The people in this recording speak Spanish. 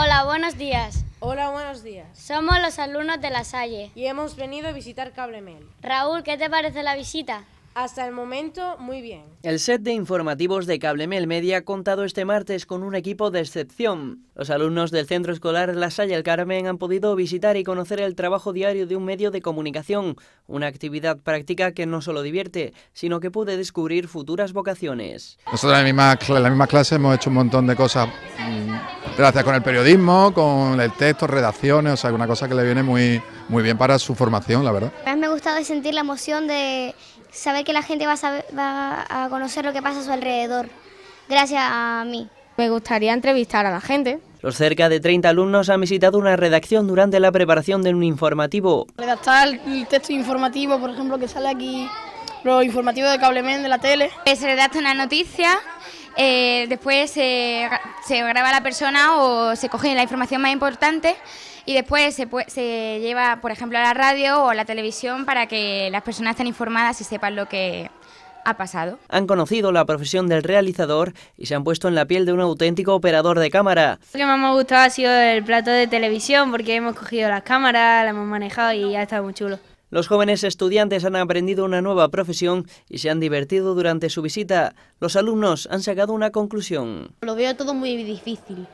Hola, buenos días. Hola, buenos días. Somos los alumnos de la Salle. Y hemos venido a visitar Cablemel. Raúl, ¿qué te parece la visita? Hasta el momento, muy bien. El set de informativos de Cablemel Media ha contado este martes con un equipo de excepción. Los alumnos del Centro Escolar La Salle El Carmen han podido visitar y conocer el trabajo diario de un medio de comunicación, una actividad práctica que no solo divierte, sino que puede descubrir futuras vocaciones. Nosotros la misma, en la misma clase hemos hecho un montón de cosas mm, Gracias con el periodismo, con el texto, redacciones, o sea, una cosa que le viene muy, muy bien para su formación, la verdad. A mí me ha gustado sentir la emoción de saber que la gente va a, va a conocer lo que pasa a su alrededor, gracias a mí. Me gustaría entrevistar a la gente. Los cerca de 30 alumnos han visitado una redacción durante la preparación de un informativo. Redactar el texto informativo, por ejemplo, que sale aquí, lo informativo de Cablemen de la tele. Eh, se redacta una noticia eh, después se, graba la persona o se coge la información más importante y después se, se, lleva, por ejemplo, a la radio o a la televisión para que las personas estén informadas y sepan lo que ha pasado. Han conocido la profesión del realizador y se han puesto en la piel de un auténtico operador de cámara. Lo que más me ha gustado ha sido el plato de televisión porque hemos cogido las cámaras, las hemos manejado y ha estado muy chulo. Los jóvenes estudiantes han aprendido una nueva profesión y se han divertido durante su visita. Los alumnos han sacado una conclusión. Lo veo todo muy difícil.